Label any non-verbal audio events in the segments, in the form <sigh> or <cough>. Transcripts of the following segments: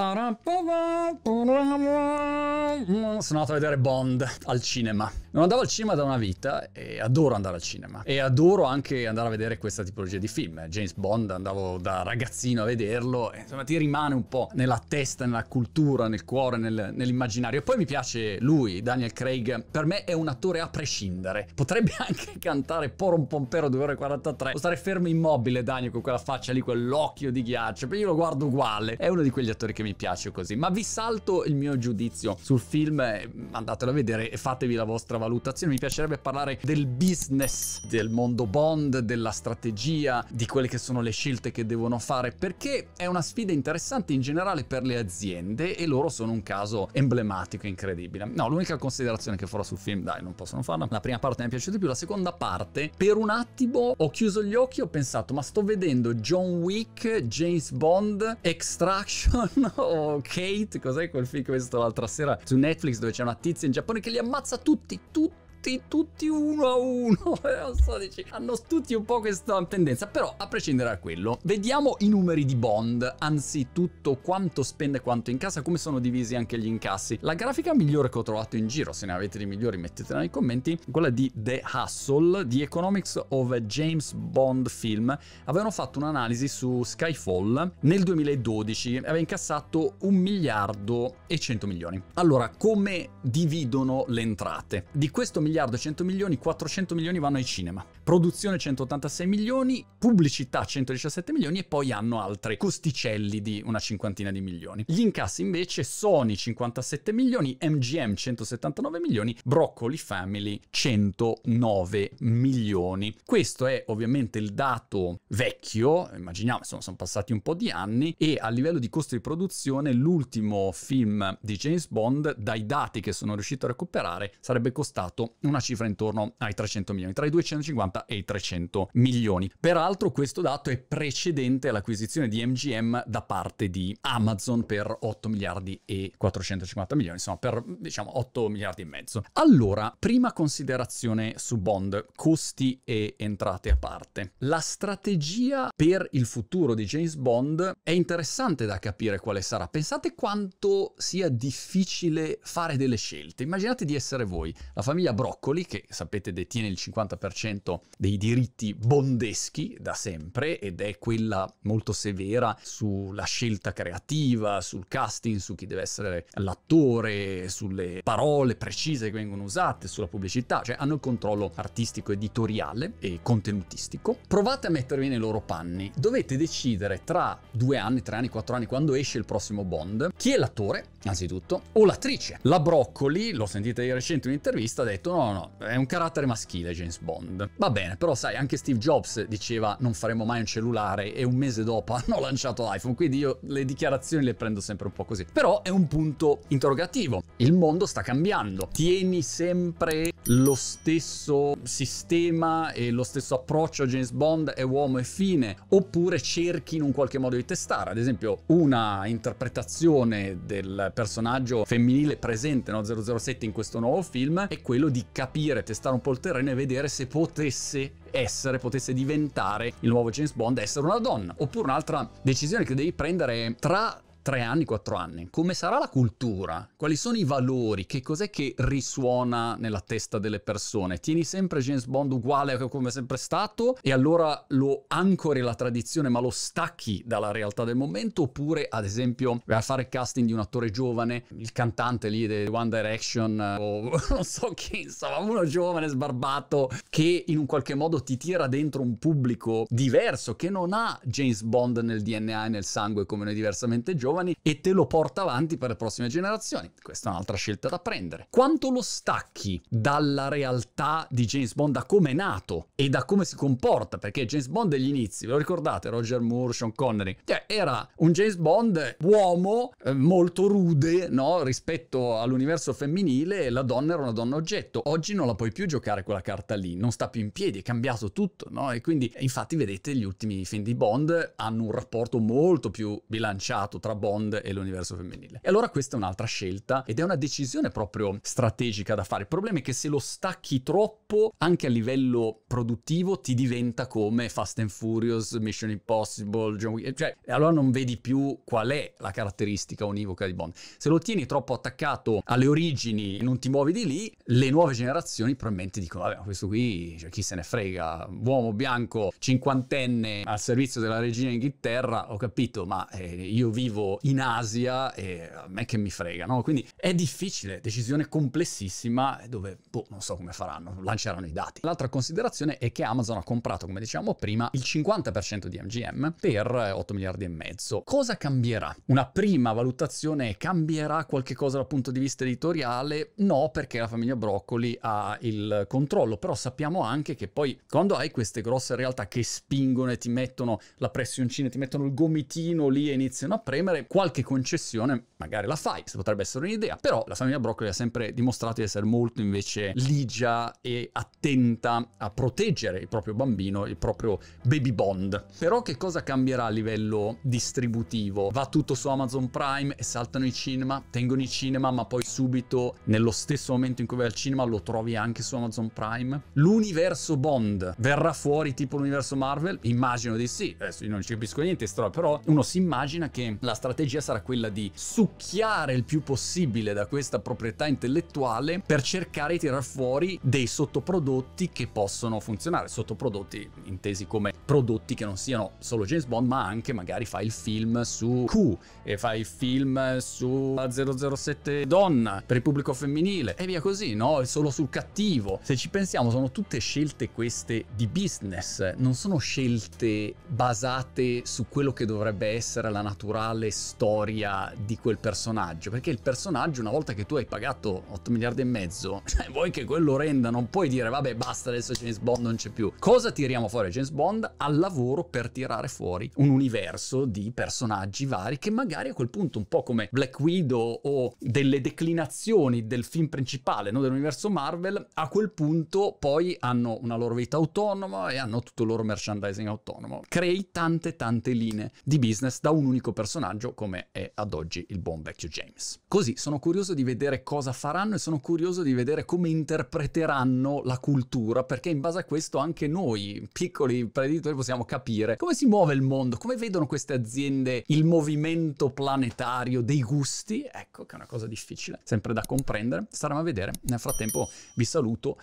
Sono andato a vedere Bond al cinema. Non andavo al cinema da una vita e adoro andare al cinema. E adoro anche andare a vedere questa tipologia di film. James Bond andavo da ragazzino a vederlo. E, insomma, ti rimane un po' nella testa, nella cultura, nel cuore, nel, nell'immaginario. E poi mi piace lui, Daniel Craig. Per me è un attore a prescindere. Potrebbe <laughs> anche cantare Porom Pompero 2 ore 43. O stare fermo immobile, Daniel, con quella faccia lì, quell'occhio di ghiaccio. Poi io lo guardo uguale. È uno di quegli attori che mi mi piace così. Ma vi salto il mio giudizio sul film, eh, andatelo a vedere e fatevi la vostra valutazione. Mi piacerebbe parlare del business, del mondo Bond, della strategia, di quelle che sono le scelte che devono fare, perché è una sfida interessante in generale per le aziende e loro sono un caso emblematico, incredibile. No, l'unica considerazione che farò sul film, dai, non possono farla. La prima parte mi è piaciuta di più, la seconda parte, per un attimo ho chiuso gli occhi e ho pensato, ma sto vedendo John Wick, James Bond, Extraction o oh, Kate, cos'è quel film che ho visto l'altra sera su Netflix dove c'è una tizia in Giappone che li ammazza tutti, tutti tutti, tutti uno a uno. <laughs> Eh, so, dici, hanno tutti un po' questa tendenza. Però, a prescindere da quello, vediamo i numeri di Bond, anzitutto quanto spende, quanto incassa, come sono divisi anche gli incassi. La grafica migliore che ho trovato in giro, se ne avete di migliori mettetela nei commenti, quella di The Hustle, di Economics of a James Bond Film. Avevano fatto un'analisi su Skyfall nel 2012, aveva incassato un miliardo e cento milioni. Allora, come dividono le entrate? Di questo miliardo e 100 milioni, 400 milioni vanno ai cinema produzione 186 milioni, pubblicità 117 milioni e poi hanno altri costicelli di una cinquantina di milioni. Gli incassi invece Sony 57 milioni, MGM 179 milioni, Broccoli Family 109 milioni. Questo è ovviamente il dato vecchio, immaginiamo, insomma, sono passati un po' di anni e a livello di costo di produzione l'ultimo film di James Bond, dai dati che sono riuscito a recuperare, sarebbe costato una cifra intorno ai 300 milioni, tra i 250 puntata e i 300 milioni. Peraltro questo dato è precedente all'acquisizione di MGM da parte di Amazon per 8 miliardi e 450 milioni, insomma per diciamo 8 miliardi e mezzo. Allora, prima considerazione su bond, costi e entrate a parte. La strategia per il futuro di James Bond è interessante da capire quale sarà. Pensate quanto sia difficile fare delle scelte. Immaginate di essere voi, la famiglia Broccoli, che sapete detiene il 50% dei diritti bondeschi da sempre ed è quella molto severa sulla scelta creativa, sul casting, su chi deve essere l'attore, sulle parole precise che vengono usate, sulla pubblicità, cioè hanno il controllo artistico, editoriale e contenutistico. Provate a mettervi nei loro panni, dovete decidere tra due anni, tre anni, quattro anni, quando esce il prossimo Bond, chi è l'attore, innanzitutto, o l'attrice. La Broccoli, l'ho sentita di recente in un'intervista, ha detto no, no, è un carattere maschile James Bond. Va bene, però sai, anche Steve Jobs diceva non faremo mai un cellulare e un mese dopo <laughs> hanno lanciato l'iPhone, quindi io le dichiarazioni le prendo sempre un po' così. Però è un punto interrogativo. Il mondo sta cambiando. Tieni sempre lo stesso sistema e lo stesso approccio a James Bond è uomo e fine, oppure cerchi in un qualche modo di testare. Ad esempio, una interpretazione del personaggio femminile presente, no? 007 in questo nuovo film, è quello di capire, testare un po' il terreno e vedere se potesse essere, potesse diventare il nuovo James Bond, essere una donna. Oppure un'altra decisione che devi prendere tra tre anni, quattro anni, come sarà la cultura? Quali sono i valori? Che cos'è che risuona nella testa delle persone? Tieni sempre James Bond uguale a come è sempre stato e allora lo ancori alla tradizione ma lo stacchi dalla realtà del momento oppure ad esempio vai a fare il casting di un attore giovane, il cantante lì di One Direction o <laughs> non so chi, insomma uno giovane sbarbato che in un qualche modo ti tira dentro un pubblico diverso che non ha James Bond nel DNA e nel sangue come noi diversamente giovani giovani e te lo porta avanti per le prossime generazioni. Questa è un'altra scelta da prendere. Quanto lo stacchi dalla realtà di James Bond, da come è nato e da come si comporta, perché James Bond degli inizi, ve lo ricordate, Roger Moore, Sean Connery, cioè era un James Bond uomo eh, molto rude no? rispetto all'universo femminile e la donna era una donna oggetto. Oggi non la puoi più giocare quella carta lì, non sta più in piedi, è cambiato tutto, no? E quindi infatti vedete gli ultimi film di Bond hanno un rapporto molto più bilanciato tra Bond e l'universo femminile. E allora questa è un'altra scelta ed è una decisione proprio strategica da fare. Il problema è che se lo stacchi troppo, anche a livello produttivo, ti diventa come Fast and Furious, Mission Impossible, John Wick, cioè allora non vedi più qual è la caratteristica univoca di Bond. Se lo tieni troppo attaccato alle origini e non ti muovi di lì, le nuove generazioni probabilmente dicono, vabbè, questo qui, cioè, chi se ne frega, uomo bianco, cinquantenne al servizio della regina Inghilterra, ho capito, ma eh, io vivo in Asia e a me che mi frega, no? Quindi è difficile, decisione complessissima dove, boh, non so come faranno, lanceranno i dati. L'altra considerazione è che Amazon ha comprato, come dicevamo prima, il 50% di MGM per 8 eh, miliardi e mezzo. Cosa cambierà? Una prima valutazione cambierà qualche cosa dal punto di vista editoriale? No, perché la famiglia Broccoli ha il controllo, però sappiamo anche che poi quando hai queste grosse realtà che spingono e ti mettono la pressioncina, ti mettono il gomitino lì e iniziano a premere, fare qualche concessione, magari la fai, se potrebbe essere un'idea, però la famiglia Broccoli ha sempre dimostrato di essere molto invece ligia e attenta a proteggere il proprio bambino, il proprio baby bond. Però che cosa cambierà a livello distributivo? Va tutto su Amazon Prime e saltano i cinema, tengono i cinema, ma poi subito nello stesso momento in cui vai al cinema lo trovi anche su Amazon Prime? L'universo Bond verrà fuori tipo l'universo Marvel? Immagino di sì, adesso io non ci capisco niente, però uno si immagina che la strada strategia sarà quella di succhiare il più possibile da questa proprietà intellettuale per cercare di tirar fuori dei sottoprodotti che possono funzionare, sottoprodotti intesi come prodotti che non siano solo James Bond, ma anche magari fai il film su Q e fai il film su 007 donna per il pubblico femminile e via così, no? È Solo sul cattivo. Se ci pensiamo, sono tutte scelte queste di business, non sono scelte basate su quello che dovrebbe essere la naturale storia di quel personaggio, perché il personaggio una volta che tu hai pagato 8 miliardi e mezzo, <laughs> cioè vuoi che quello renda, non puoi dire vabbè basta adesso James Bond non c'è più. Cosa tiriamo fuori James Bond? Al lavoro per tirare fuori un universo di personaggi vari che magari a quel punto un po' come Black Widow o delle declinazioni del film principale no? dell'universo Marvel, a quel punto poi hanno una loro vita autonoma e hanno tutto il loro merchandising autonomo. Crei tante tante linee di business da un unico personaggio proprio come è ad oggi il buon vecchio James. Così sono curioso di vedere cosa faranno e sono curioso di vedere come interpreteranno la cultura, perché in base a questo anche noi, piccoli preditori, possiamo capire come si muove il mondo, come vedono queste aziende il movimento planetario dei gusti. Ecco che è una cosa difficile, sempre da comprendere. Staremo a vedere. Nel frattempo vi saluto.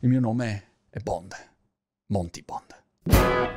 Il mio nome è Bond, Monty Bond.